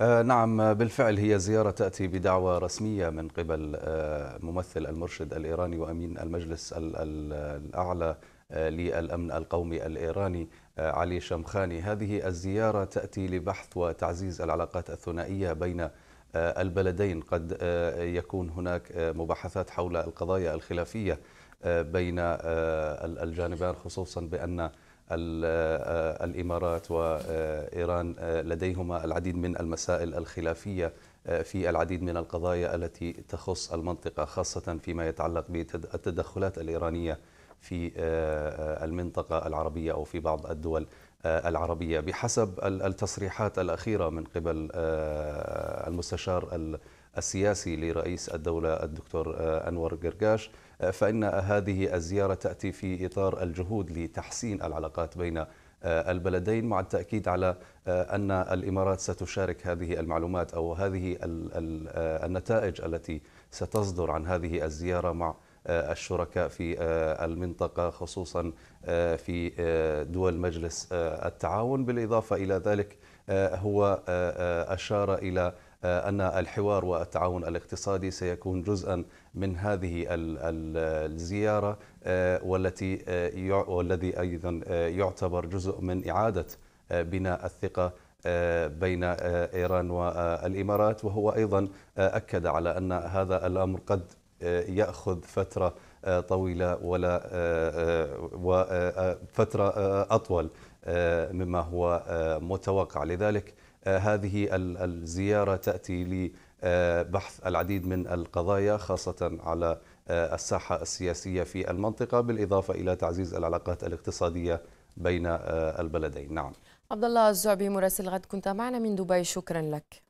آه، نعم بالفعل هي زيارة تأتي بدعوة رسمية من قبل آه، ممثل المرشد الإيراني وأمين المجلس الأعلى آه، للأمن القومي الإيراني علي شمخاني هذه الزيارة تأتي لبحث وتعزيز العلاقات الثنائية بين البلدين قد يكون هناك مباحثات حول القضايا الخلافية بين الجانبين خصوصا بأن آه، الامارات وايران آه، لديهما العديد من المسائل الخلافيه آه، في العديد من القضايا التي تخص المنطقه خاصه فيما يتعلق بالتدخلات الايرانيه في المنطقه العربيه او في بعض الدول آه، العربية بحسب التصريحات الأخيرة من قبل آه، المستشار السياسي لرئيس الدولة الدكتور آه، أنور قرقاش فإن هذه الزيارة تأتي في إطار الجهود لتحسين العلاقات بين البلدين مع التأكيد على أن الإمارات ستشارك هذه المعلومات أو هذه النتائج التي ستصدر عن هذه الزيارة مع آه، الشركاء في آه، المنطقة خصوصا آه، في دول مجلس التعاون بالإضافة إلى ذلك هو أشار إلى أن الحوار والتعاون الاقتصادي سيكون جزءا من هذه الزيارة والتي والذي أيضا يعتبر جزء من إعادة بناء الثقة بين إيران والإمارات وهو أيضا أكد على أن هذا الأمر قد يأخذ فترة آه، طويلة ولا آه، آه، وفترة أطول مما هو متوقع لذلك هذه الزيارة تأتي لبحث العديد من القضايا خاصة على الساحة السياسية في المنطقة بالإضافة إلى تعزيز العلاقات الاقتصادية بين البلدين نعم عبد الله الزعبي مراسل غد كنت معنا من دبي شكرا لك